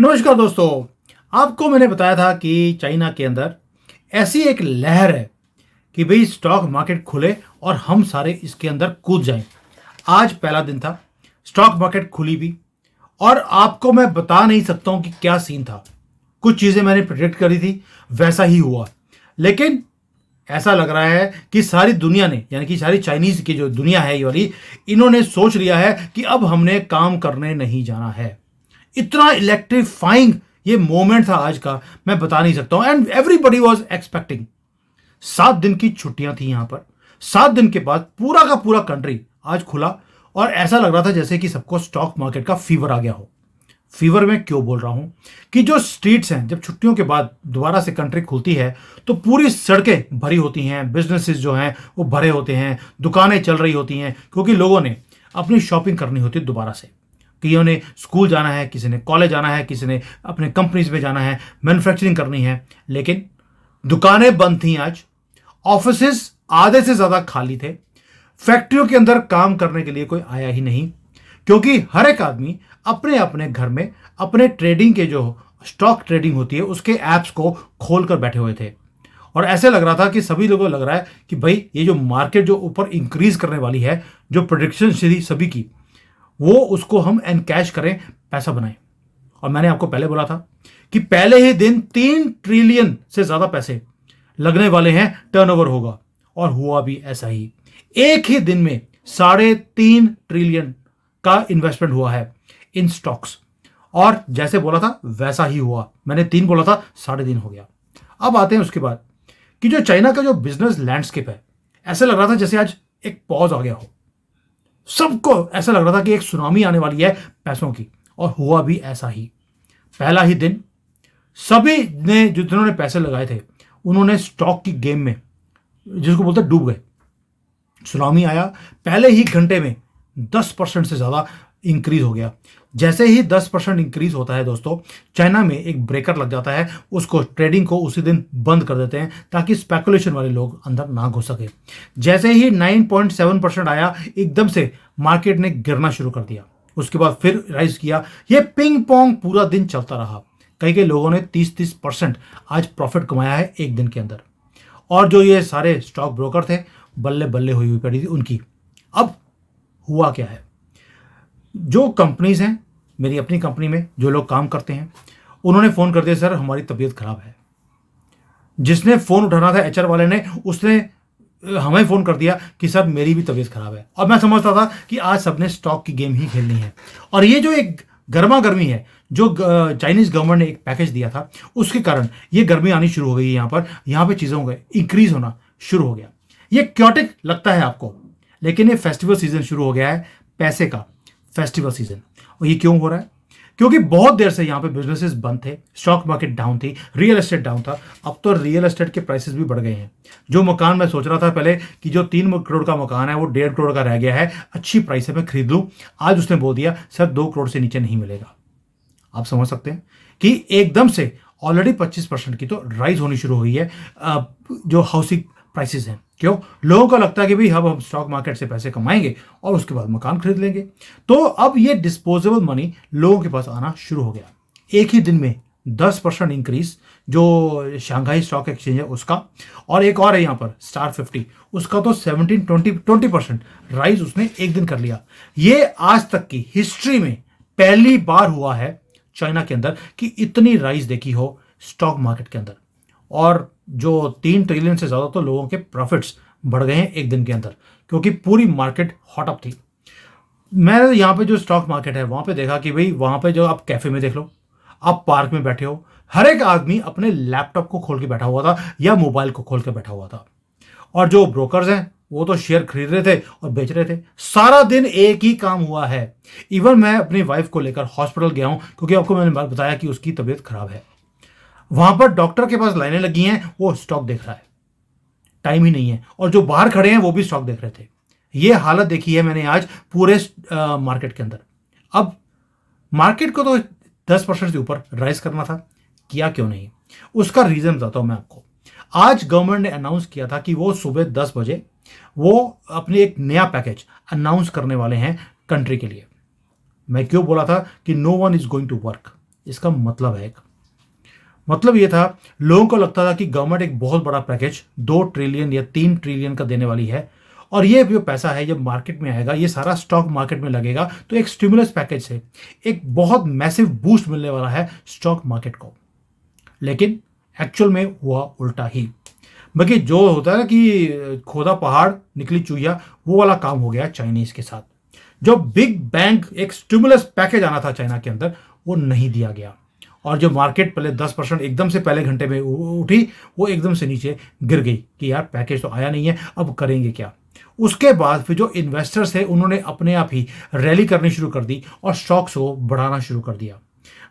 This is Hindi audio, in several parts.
नमस्कार दोस्तों आपको मैंने बताया था कि चाइना के अंदर ऐसी एक लहर है कि भाई स्टॉक मार्केट खुले और हम सारे इसके अंदर कूद जाएं आज पहला दिन था स्टॉक मार्केट खुली भी और आपको मैं बता नहीं सकता हूं कि क्या सीन था कुछ चीज़ें मैंने प्रिडिक्ट करी थी वैसा ही हुआ लेकिन ऐसा लग रहा है कि सारी दुनिया ने यानी कि सारी चाइनीज़ की जो दुनिया है ये वाली इन्होंने सोच लिया है कि अब हमने काम करने नहीं जाना है इतना इलेक्ट्रीफाइंग ये मोमेंट था आज का मैं बता नहीं सकता हूं एंड एवरीबडी वॉज एक्सपेक्टिंग सात दिन की छुट्टियां थी यहाँ पर सात दिन के बाद पूरा का पूरा कंट्री आज खुला और ऐसा लग रहा था जैसे कि सबको स्टॉक मार्केट का फीवर आ गया हो फीवर में क्यों बोल रहा हूँ कि जो स्ट्रीट्स हैं जब छुट्टियों के बाद दोबारा से कंट्री खुलती है तो पूरी सड़कें भरी होती हैं बिजनेसेस जो हैं वो भरे होते हैं दुकानें चल रही होती हैं क्योंकि लोगों ने अपनी शॉपिंग करनी होती है दोबारा से किसी ने स्कूल जाना है किसी ने कॉलेज जाना है किसी ने अपने कंपनीज में जाना है मैन्युफैक्चरिंग करनी है लेकिन दुकानें बंद थी आज ऑफिस आधे से ज़्यादा खाली थे फैक्ट्रियों के अंदर काम करने के लिए कोई आया ही नहीं क्योंकि हर एक आदमी अपने अपने घर में अपने ट्रेडिंग के जो स्टॉक ट्रेडिंग होती है उसके ऐप्स को खोल कर बैठे हुए थे और ऐसे लग रहा था कि सभी लोगों को लग रहा है कि भाई ये जो मार्केट जो ऊपर इंक्रीज करने वाली है जो प्रोडिक्शन थी सभी की वो उसको हम एन कैश करें पैसा बनाएं और मैंने आपको पहले बोला था कि पहले ही दिन तीन ट्रिलियन से ज़्यादा पैसे लगने वाले हैं टर्नओवर होगा और हुआ भी ऐसा ही एक ही दिन में साढ़े तीन ट्रिलियन का इन्वेस्टमेंट हुआ है इन स्टॉक्स और जैसे बोला था वैसा ही हुआ मैंने तीन बोला था साढ़े तीन हो गया अब आते हैं उसके बाद कि जो चाइना का जो बिजनेस लैंडस्केप है ऐसा लग रहा था जैसे आज एक पॉज आ गया हो सबको ऐसा लग रहा था कि एक सुनामी आने वाली है पैसों की और हुआ भी ऐसा ही पहला ही दिन सभी ने जितने पैसे लगाए थे उन्होंने स्टॉक की गेम में जिसको बोलते डूब गए सुनामी आया पहले ही घंटे में दस परसेंट से ज़्यादा इंक्रीज हो गया जैसे ही 10 परसेंट इंक्रीज होता है दोस्तों चाइना में एक ब्रेकर लग जाता है उसको ट्रेडिंग को उसी दिन बंद कर देते हैं ताकि स्पेकुलेशन वाले लोग अंदर ना घुस सके जैसे ही 9.7 परसेंट आया एकदम से मार्केट ने गिरना शुरू कर दिया उसके बाद फिर राइज किया ये पिंग पोंग पूरा दिन चलता रहा कई कई लोगों ने तीस तीस परसेंट आज प्रॉफिट कमाया है एक दिन के अंदर और जो ये सारे स्टॉक ब्रोकर थे बल्ले बल्ले हुई हुई पड़ी थी उनकी अब हुआ क्या है जो कंपनीज़ हैं मेरी अपनी कंपनी में जो लोग काम करते हैं उन्होंने फ़ोन कर दिया सर हमारी तबीयत ख़राब है जिसने फ़ोन उठाना था एचआर वाले ने उसने हमें फ़ोन कर दिया कि सर मेरी भी तबीयत ख़राब है और मैं समझता था कि आज सबने स्टॉक की गेम ही खेलनी है और ये जो एक गर्मा गर्मी है जो चाइनीज़ गवर्नमेंट ने एक पैकेज दिया था उसके कारण ये गर्मी आनी शुरू हो गई यहाँ पर यहाँ पर चीज़ों का इंक्रीज़ होना शुरू हो गया ये क्योटिक लगता है आपको लेकिन ये फेस्टिवल सीज़न शुरू हो गया है पैसे का फेस्टिवल सीजन और ये क्यों हो रहा है क्योंकि बहुत देर से यहाँ पे बिजनेसेस बंद थे स्टॉक मार्केट डाउन थी रियल एस्टेट डाउन था अब तो रियल एस्टेट के प्राइसेस भी बढ़ गए हैं जो मकान मैं सोच रहा था पहले कि जो तीन करोड़ का मकान है वो डेढ़ करोड़ का रह गया है अच्छी प्राइस है मैं खरीद लूँ आज उसने बोल दिया सर दो करोड़ से नीचे नहीं मिलेगा आप समझ सकते हैं कि एकदम से ऑलरेडी पच्चीस परसेंट की तो राइज होनी शुरू हुई है जो हाउसिंग प्राइसेस हैं क्यों लोगों को लगता है कि भाई हम हम स्टॉक मार्केट से पैसे कमाएंगे और उसके बाद मकान खरीद लेंगे तो अब ये डिस्पोजेबल मनी लोगों के पास आना शुरू हो गया एक ही दिन में दस परसेंट इंक्रीज जो शंघाई स्टॉक एक्सचेंज है उसका और एक और है यहाँ पर स्टार फिफ्टी उसका तो seventeen twenty twenty percent rise उसने एक दिन कर लिया ये आज तक की हिस्ट्री में पहली बार हुआ है चाइना के अंदर कि इतनी राइज देखी हो स्टॉक मार्केट के अंदर और जो तीन ट्रिलियन से ज़्यादा तो लोगों के प्रॉफिट्स बढ़ गए हैं एक दिन के अंदर क्योंकि पूरी मार्केट हॉटअप थी मैंने यहाँ पे जो स्टॉक मार्केट है वहाँ पे देखा कि भाई वहाँ पे जो आप कैफ़े में देख लो आप पार्क में बैठे हो हर एक आदमी अपने लैपटॉप को खोल के बैठा हुआ था या मोबाइल को खोल के बैठा हुआ था और जो ब्रोकर्स हैं वो तो शेयर खरीद रहे थे और बेच रहे थे सारा दिन एक ही काम हुआ है इवन मैं अपनी वाइफ को लेकर हॉस्पिटल गया हूँ क्योंकि आपको मैंने बताया कि उसकी तबीयत खराब है वहां पर डॉक्टर के पास लाइनें लगी हैं वो स्टॉक देख रहा है टाइम ही नहीं है और जो बाहर खड़े हैं वो भी स्टॉक देख रहे थे ये हालत देखी है मैंने आज पूरे आ, मार्केट के अंदर अब मार्केट को तो दस परसेंट से ऊपर राइज करना था किया क्यों नहीं उसका रीज़न बताता हूँ मैं आपको आज गवर्नमेंट ने अनाउंस किया था कि वो सुबह दस बजे वो अपने एक नया पैकेज अनाउंस करने वाले हैं कंट्री के लिए मैं क्यों बोला था कि no one is going to work इसका मतलब है एक मतलब ये था लोगों को लगता था कि गवर्नमेंट एक बहुत बड़ा पैकेज दो ट्रिलियन या तीन ट्रिलियन का देने वाली है और ये जो पैसा है जब मार्केट में आएगा ये सारा स्टॉक मार्केट में लगेगा तो एक स्टिमुलस पैकेज से एक बहुत मैसिव बूस्ट मिलने वाला है स्टॉक मार्केट को लेकिन एक्चुअल में हुआ उल्टा ही बाकी जो होता है ना कि खोदा पहाड़ निकली चूहिया वो वाला काम हो गया चाइनीज के साथ जो बिग बैंक एक स्टिमुलस पैकेज आना था चाइना के अंदर वो नहीं दिया गया और जो मार्केट पहले दस परसेंट एकदम से पहले घंटे में उठी वो एकदम से नीचे गिर गई कि यार पैकेज तो आया नहीं है अब करेंगे क्या उसके बाद फिर जो इन्वेस्टर्स थे उन्होंने अपने आप ही रैली करनी शुरू कर दी और स्टॉक्स को बढ़ाना शुरू कर दिया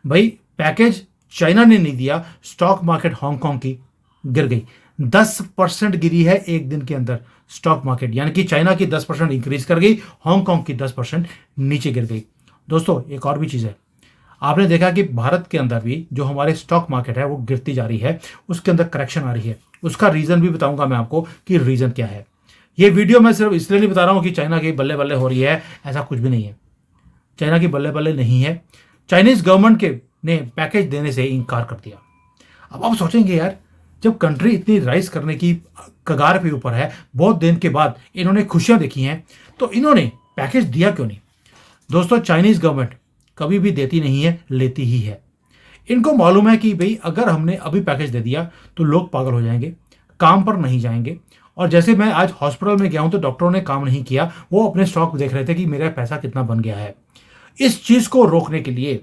भाई पैकेज चाइना ने नहीं दिया स्टॉक मार्केट हांगकांग की गिर गई दस परसेंट गिरी है एक दिन के अंदर स्टॉक मार्केट यानी कि चाइना की दस परसेंट इंक्रीज कर गई हांगकांग की दस परसेंट नीचे गिर गई दोस्तों एक और भी चीज़ है आपने देखा कि भारत के अंदर भी जो हमारे स्टॉक मार्केट है वो गिरती जा रही है उसके अंदर करेक्शन आ रही है उसका रीज़न भी बताऊंगा मैं आपको कि रीज़न क्या है ये वीडियो मैं सिर्फ इसलिए नहीं बता रहा हूँ कि चाइना की बल्ले बल्ले हो रही है ऐसा कुछ भी नहीं है चाइना की बल्ले बल्ले नहीं है चाइनीज़ गवर्नमेंट के ने पैकेज देने से इनकार कर दिया अब आप सोचेंगे यार जब कंट्री इतनी राइस करने की कगार पे ऊपर है बहुत दिन के बाद इन्होंने खुशियाँ देखी हैं तो इन्होंने पैकेज दिया क्यों नहीं दोस्तों चाइनीज़ गवर्नमेंट कभी भी देती नहीं है लेती ही है इनको मालूम है कि भाई अगर हमने अभी पैकेज दे दिया तो लोग पागल हो जाएंगे काम पर नहीं जाएंगे और जैसे मैं आज हॉस्पिटल में गया हूँ तो डॉक्टरों ने काम नहीं किया वो अपने स्टॉक देख रहे थे कि मेरा पैसा कितना बन गया है इस चीज़ को रोकने के लिए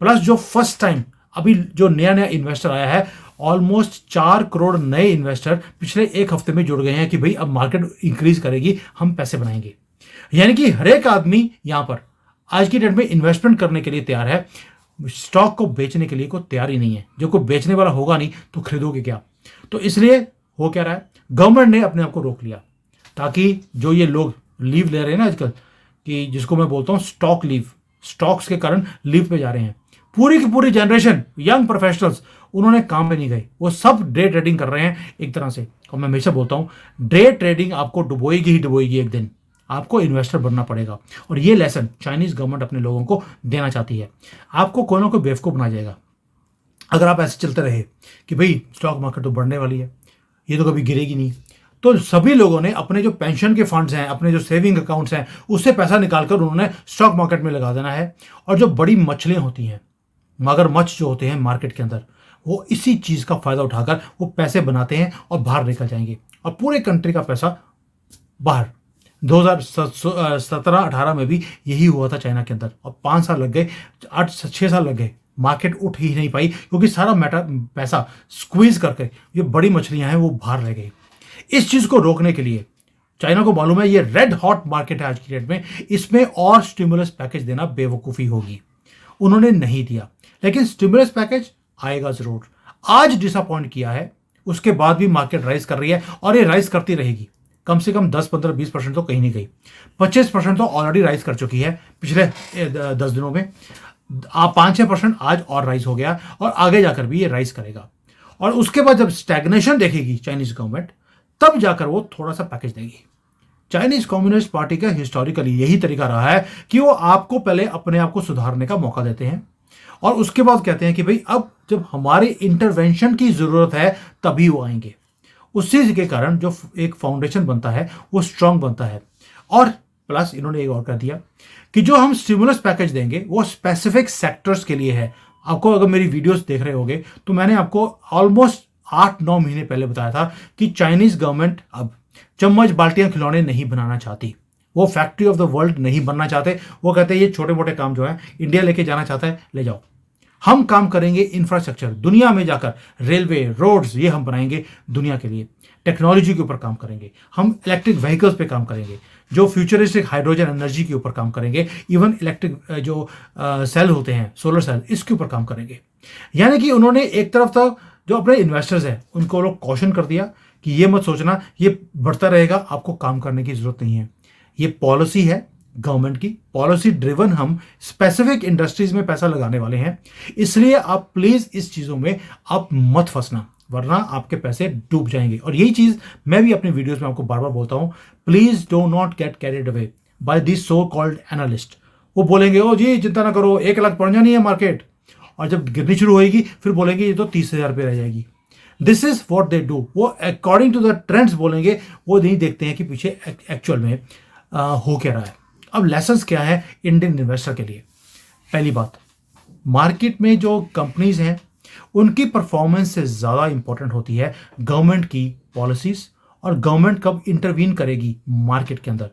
प्लस जो फर्स्ट टाइम अभी जो नया नया इन्वेस्टर आया है ऑलमोस्ट चार करोड़ नए इन्वेस्टर पिछले एक हफ्ते में जुड़ गए हैं कि भाई अब मार्केट इंक्रीज करेगी हम पैसे बनाएंगे यानी कि हर एक आदमी यहाँ पर आज की डेट में इन्वेस्टमेंट करने के लिए तैयार है स्टॉक को बेचने के लिए कोई तैयार ही नहीं है जो कोई बेचने वाला होगा नहीं तो खरीदोगे क्या तो इसलिए हो क्या रहा है गवर्नमेंट ने अपने आप को रोक लिया ताकि जो ये लोग लीव ले रहे हैं ना आजकल कि जिसको मैं बोलता हूँ स्टॉक लीव स्टॉक्स के कारण लीव पे जा रहे हैं पूरी की पूरी जनरेशन यंग प्रोफेशनल्स उन्होंने काम पर नहीं गए वो सब डे ट्रेडिंग कर रहे हैं एक तरह से और मैं हमेशा बोलता हूँ डे ट्रेडिंग आपको डुबोएगी ही डुबोएगी एक दिन आपको इन्वेस्टर बनना पड़ेगा और ये लेसन चाइनीज़ गवर्नमेंट अपने लोगों को देना चाहती है आपको कोई ना कोई बेवकूफ़ बना जाएगा अगर आप ऐसे चलते रहे कि भाई स्टॉक मार्केट तो बढ़ने वाली है ये तो कभी गिरेगी नहीं तो सभी लोगों ने अपने जो पेंशन के फंड्स हैं अपने जो सेविंग अकाउंट्स हैं उससे पैसा निकालकर उन्होंने स्टॉक मार्केट में लगा देना है और जो बड़ी मछलियाँ होती हैं मगर मच्छ जो होते हैं मार्केट के अंदर वो इसी चीज़ का फ़ायदा उठाकर वो पैसे बनाते हैं और बाहर निकल जाएंगे और पूरे कंट्री का पैसा बाहर दो हज़ार सत्रह अठारह में भी यही हुआ था चाइना के अंदर और पाँच साल लग गए आठ छः साल लग गए मार्केट उठ ही नहीं पाई क्योंकि सारा मैटर पैसा स्क्वीज करके ये बड़ी मछलियां हैं वो बाहर रह गई इस चीज़ को रोकने के लिए चाइना को मालूम है ये रेड हॉट मार्केट है आज की डेट में इसमें और स्टिमुलस पैकेज देना बेवकूफ़ी होगी उन्होंने नहीं दिया लेकिन स्टिमुलस पैकेज आएगा ज़रूर आज डिसअपॉइंट किया है उसके बाद भी मार्केट राइज कर रही है और ये राइज करती रहेगी कम से कम 10, 15, 20 परसेंट तो कहीं नहीं गई 25 परसेंट तो ऑलरेडी राइज कर चुकी है पिछले दस दिनों में पाँच छः परसेंट आज और राइज हो गया और आगे जाकर भी ये राइज करेगा और उसके बाद जब स्टैग्नेशन देखेगी चाइनीज गवर्नमेंट तब जाकर वो थोड़ा सा पैकेज देगी चाइनीज कम्युनिस्ट पार्टी का हिस्टोरिकली यही तरीका रहा है कि वो आपको पहले अपने आप को सुधारने का मौका देते हैं और उसके बाद कहते हैं कि भाई अब जब हमारे इंटरवेंशन की ज़रूरत है तभी वो आएंगे उस चीज के कारण जो एक फाउंडेशन बनता है वो स्ट्रांग बनता है और प्लस इन्होंने एक और कर दिया कि जो हम स्टिमुलस पैकेज देंगे वो स्पेसिफिक सेक्टर्स के लिए है आपको अगर मेरी वीडियोस देख रहे होगे तो मैंने आपको ऑलमोस्ट आठ नौ महीने पहले बताया था कि चाइनीज गवर्नमेंट अब चम्मच बाल्टियां खिलौने नहीं बनाना चाहती वो फैक्ट्री ऑफ द वर्ल्ड नहीं बनना चाहते वो कहते हैं ये छोटे मोटे काम जो है इंडिया लेके जाना चाहता है ले जाओ हम काम करेंगे इंफ्रास्ट्रक्चर दुनिया में जाकर रेलवे रोड्स ये हम बनाएंगे दुनिया के लिए टेक्नोलॉजी के ऊपर काम करेंगे हम इलेक्ट्रिक व्हीकल्स पे काम करेंगे जो फ्यूचरिस्टिक हाइड्रोजन एनर्जी के ऊपर काम करेंगे इवन इलेक्ट्रिक जो सेल होते हैं सोलर सेल इसके ऊपर काम करेंगे यानी कि उन्होंने एक तरफ तो जो अपने इन्वेस्टर्स हैं उनको लोग कॉशन कर दिया कि ये मत सोचना ये बढ़ता रहेगा आपको काम करने की ज़रूरत नहीं है ये पॉलिसी है गवर्नमेंट की पॉलिसी ड्रिवन हम स्पेसिफिक इंडस्ट्रीज में पैसा लगाने वाले हैं इसलिए आप प्लीज़ इस चीज़ों में आप मत फंसना वरना आपके पैसे डूब जाएंगे और यही चीज़ मैं भी अपने वीडियोस में आपको बार बार बोलता हूँ please do not get carried away by this so called analyst वो बोलेंगे ओ जी चिंता ना करो एक लाख पड़ जानी है मार्केट और जब गिरनी शुरू होगी फिर बोलेंगे ये तो तीस हज़ार रुपये रह जाएगी this is what they do वो अकॉर्डिंग टू द ट्रेंड्स बोलेंगे वो नहीं देखते हैं कि पीछे एक्चुअल में आ, हो क्या रहा है अब लेसन क्या है इंडियन इन्वेस्टर के लिए पहली बात मार्केट में जो कंपनीज हैं उनकी परफॉर्मेंस से ज़्यादा इंपॉर्टेंट होती है गवर्नमेंट की पॉलिसीज़ और गवर्नमेंट कब इंटरवीन करेगी मार्केट के अंदर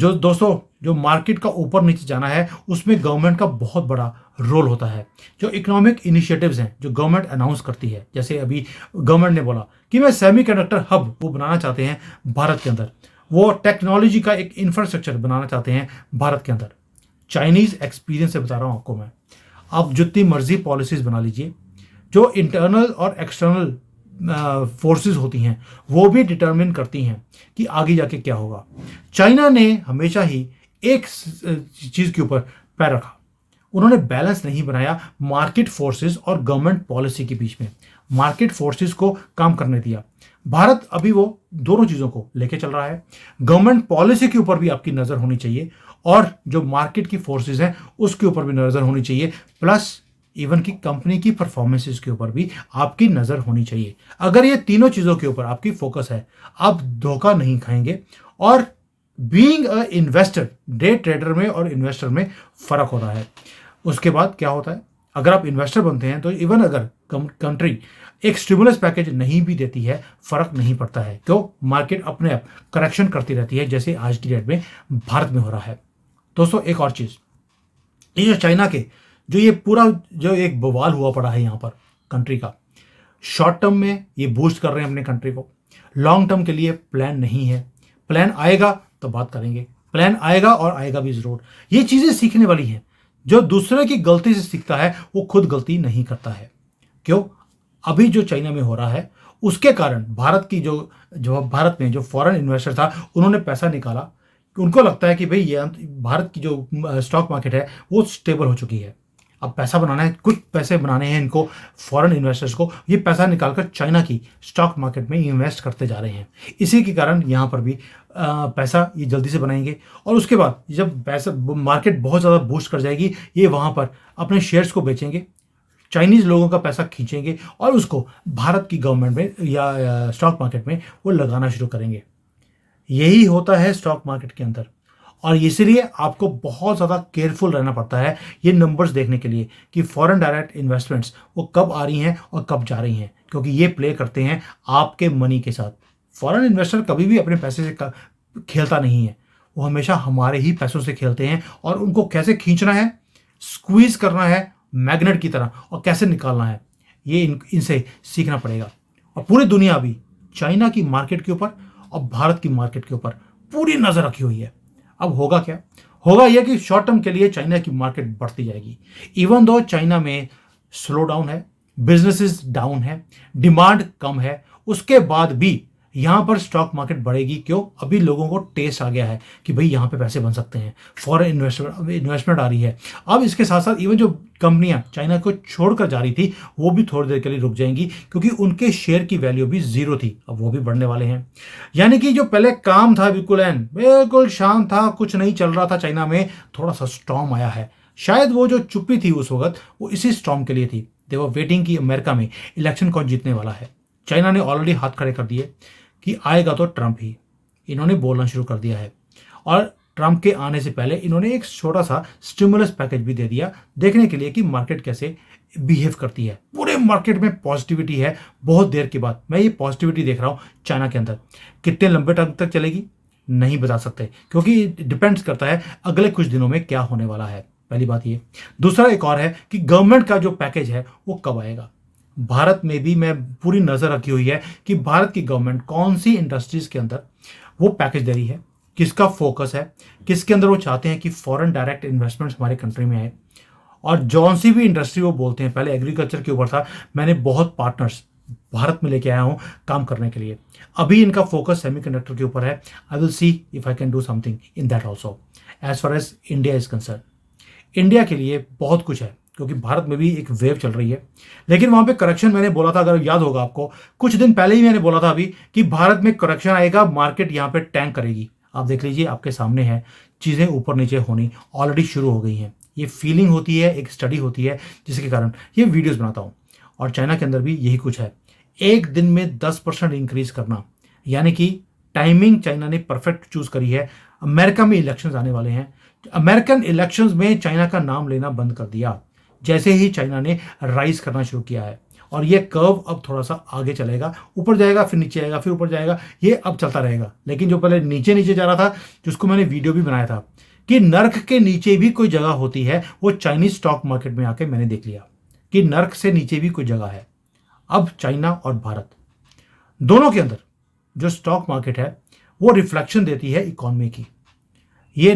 जो दोस्तों जो मार्केट का ऊपर नीचे जाना है उसमें गवर्नमेंट का बहुत बड़ा रोल होता है जो इकोनॉमिक इनिशिएटिव्स हैं जो गवर्नमेंट अनाउंस करती है जैसे अभी गवर्नमेंट ने बोला कि मैं सेमीकंडक्टर हब वो बनाना चाहते हैं भारत के अंदर वो टेक्नोलॉजी का एक इंफ्रास्ट्रक्चर बनाना चाहते हैं भारत के अंदर चाइनीज़ एक्सपीरियंस से बता रहा हूँ आपको मैं आप जितनी मर्जी पॉलिसीज़ बना लीजिए जो इंटरनल और एक्सटर्नल फोर्सेस होती हैं वो भी डिटरमिन करती हैं कि आगे जाके क्या होगा चाइना ने हमेशा ही एक चीज़ के ऊपर पैर रखा उन्होंने बैलेंस नहीं बनाया मार्केट फोर्सेस और गवर्नमेंट पॉलिसी के बीच में मार्केट फोर्सेस को काम करने दिया भारत अभी वो दोनों चीज़ों को लेके चल रहा है गवर्नमेंट पॉलिसी के ऊपर भी आपकी नज़र होनी चाहिए और जो मार्केट की फोर्सेस हैं उसके ऊपर भी नज़र होनी चाहिए प्लस इवन की कंपनी की परफॉर्मेंसेस के ऊपर भी आपकी नज़र होनी चाहिए अगर ये तीनों चीज़ों के ऊपर आपकी फोकस है आप धोखा नहीं खाएंगे और being a investor day trader में और इन्वेस्टर में फ़र्क होता है उसके बाद क्या होता है अगर आप इन्वेस्टर बनते हैं तो इवन अगर कंट्री एक स्टिमुलस पैकेज नहीं भी देती है फर्क नहीं पड़ता है तो मार्केट अपने आप करेक्शन करती रहती है जैसे आज की डेट में भारत में हो रहा है दोस्तों एक और चीज़ ये जो चाइना के जो ये पूरा जो एक बवाल हुआ पड़ा है यहाँ पर कंट्री का शॉर्ट टर्म में ये बूस्ट कर रहे हैं अपने कंट्री को लॉन्ग टर्म के लिए प्लान नहीं है प्लान आएगा तो बात करेंगे प्लान आएगा और आएगा भी ज़रूर ये चीज़ें सीखने वाली हैं जो दूसरे की गलती से सीखता है वो खुद गलती नहीं करता है क्यों अभी जो चाइना में हो रहा है उसके कारण भारत की जो जो भारत में जो फॉरेन इन्वेस्टर था उन्होंने पैसा निकाला उनको लगता है कि भाई ये भारत की जो स्टॉक मार्केट है वो स्टेबल हो चुकी है अब पैसा बनाना है कुछ पैसे बनाने हैं इनको फॉरेन इन्वेस्टर्स को ये पैसा निकालकर चाइना की स्टॉक मार्केट में इन्वेस्ट करते जा रहे हैं इसी के कारण यहाँ पर भी पैसा ये जल्दी से बनाएंगे और उसके बाद जब पैसा मार्केट बहुत ज़्यादा बूस्ट कर जाएगी ये वहाँ पर अपने शेयर्स को बेचेंगे चाइनीज़ लोगों का पैसा खींचेंगे और उसको भारत की गवर्नमेंट में या स्टॉक मार्केट में वो लगाना शुरू करेंगे यही होता है स्टॉक मार्केट के अंदर और इसीलिए आपको बहुत ज़्यादा केयरफुल रहना पड़ता है ये नंबर्स देखने के लिए कि फॉरेन डायरेक्ट इन्वेस्टमेंट्स वो कब आ रही हैं और कब जा रही हैं क्योंकि ये प्ले करते हैं आपके मनी के साथ फॉरेन इन्वेस्टर कभी भी अपने पैसे से खेलता नहीं है वो हमेशा हमारे ही पैसों से खेलते हैं और उनको कैसे खींचना है स्क्वीज करना है मैग्नेट की तरह और कैसे निकालना है ये इन इनसे सीखना पड़ेगा और पूरी दुनिया भी चाइना की मार्केट के ऊपर और भारत की मार्केट के ऊपर पूरी नज़र रखी हुई है अब होगा क्या होगा यह कि शॉर्ट टर्म के लिए चाइना की मार्केट बढ़ती जाएगी इवन दो चाइना में स्लो डाउन है बिजनेसेस डाउन है डिमांड कम है उसके बाद भी यहाँ पर स्टॉक मार्केट बढ़ेगी क्यों अभी लोगों को टेस्ट आ गया है कि भाई यहाँ पे पैसे बन सकते हैं फॉरन इन्वेस्टमेंट इन्वेस्टमेंट आ रही है अब इसके साथ साथ इवन जो कंपनियां चाइना को छोड़कर जा रही थी वो भी थोड़ी देर के लिए रुक जाएंगी क्योंकि उनके शेयर की वैल्यू भी जीरो थी अब वो भी बढ़ने वाले हैं यानी कि जो पहले काम था बिल्कुल एन बिल्कुल शांत था कुछ नहीं चल रहा था चाइना में थोड़ा सा स्टॉम आया है शायद वो जो चुप्पी थी उस वक्त वो इसी स्टॉम के लिए थी देवर वेटिंग की अमेरिका में इलेक्शन कौन जीतने वाला है चाइना ने ऑलरेडी हाथ खड़े कर दिए कि आएगा तो ट्रंप ही इन्होंने बोलना शुरू कर दिया है और ट्रंप के आने से पहले इन्होंने एक छोटा सा स्टिमुलस पैकेज भी दे दिया देखने के लिए कि मार्केट कैसे बिहेव करती है पूरे मार्केट में पॉजिटिविटी है बहुत देर के बाद मैं ये पॉजिटिविटी देख रहा हूँ चाइना के अंदर कितने लंबे टाइम तक चलेगी नहीं बता सकते क्योंकि डिपेंड्स करता है अगले कुछ दिनों में क्या होने वाला है पहली बात ये दूसरा एक और है कि गवर्नमेंट का जो पैकेज है वो कब आएगा भारत में भी मैं पूरी नज़र रखी हुई है कि भारत की गवर्नमेंट कौन सी इंडस्ट्रीज़ के अंदर वो पैकेज दे रही है किसका फोकस है किसके अंदर वो चाहते हैं कि फॉरेन डायरेक्ट इन्वेस्टमेंट्स हमारे कंट्री में आए और जौन सी भी इंडस्ट्री वो बोलते हैं पहले एग्रीकल्चर के ऊपर था मैंने बहुत पार्टनर्स भारत में लेके आया हूँ काम करने के लिए अभी इनका फोकस सेमीकंडक्टर के ऊपर है I will see if I can do something in that also as far as India is concern India के लिए बहुत कुछ है क्योंकि भारत में भी एक वेव चल रही है लेकिन वहाँ पे करप्शन मैंने बोला था अगर याद होगा आपको कुछ दिन पहले ही मैंने बोला था अभी कि भारत में करेक्शन आएगा मार्केट यहाँ पे टैंक करेगी आप देख लीजिए आपके सामने है चीज़ें ऊपर नीचे होनी ऑलरेडी शुरू हो गई हैं ये फीलिंग होती है एक स्टडी होती है जिसके कारण ये वीडियोज़ बनाता हूँ और चाइना के अंदर भी यही कुछ है एक दिन में दस परसेंट इंक्रीज करना यानी कि टाइमिंग चाइना ने परफेक्ट चूज़ करी है अमेरिका में इलेक्शंस आने वाले हैं अमेरिकन इलेक्शंस में चाइना का नाम लेना बंद कर दिया जैसे ही चाइना ने राइज करना शुरू किया है और ये कर्व अब थोड़ा सा आगे चलेगा ऊपर जाएगा फिर नीचे आएगा फिर ऊपर जाएगा ये अब चलता रहेगा लेकिन जो पहले नीचे नीचे जा रहा था जिसको मैंने वीडियो भी बनाया था कि नर्क के नीचे भी कोई जगह होती है वो चाइनीज स्टॉक मार्केट में आके मैंने देख लिया कि नर्क से नीचे भी कोई जगह है अब चाइना और भारत दोनों के अंदर जो स्टॉक मार्केट है वो रिफ्लेक्शन देती है इकोनॉमी की ये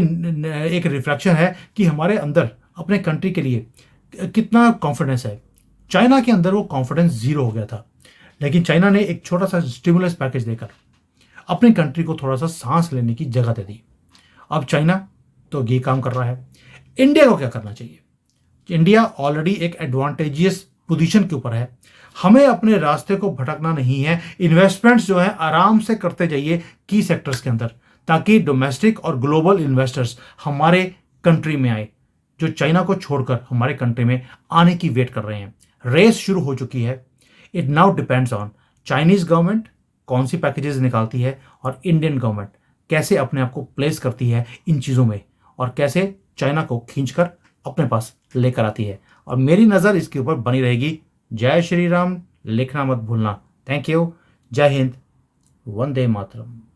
एक रिफ्लेक्शन है कि हमारे अंदर अपने कंट्री के लिए कितना कॉन्फिडेंस है चाइना के अंदर वो कॉन्फिडेंस जीरो हो गया था लेकिन चाइना ने एक छोटा सा स्टिमुलस पैकेज देकर अपनी कंट्री को थोड़ा सा सांस लेने की जगह दे दी अब चाइना तो ये काम कर रहा है इंडिया को क्या करना चाहिए इंडिया ऑलरेडी एक एडवांटेजियस पोजीशन के ऊपर है हमें अपने रास्ते को भटकना नहीं है इन्वेस्टमेंट्स जो है आराम से करते जाइए की सेक्टर्स के अंदर ताकि डोमेस्टिक और ग्लोबल इन्वेस्टर्स हमारे कंट्री में आए जो चाइना को छोड़कर हमारे कंट्री में आने की वेट कर रहे हैं रेस शुरू हो चुकी है it now depends on Chinese government कौन सी पैकेजेस निकालती है और इंडियन गवर्नमेंट कैसे अपने आप को प्लेस करती है इन चीज़ों में और कैसे चाइना को खींच अपने पास लेकर आती है और मेरी नज़र इसके ऊपर बनी रहेगी जय श्री राम लिखना मत भूलना थैंक यू जय हिंद वंदे मातरम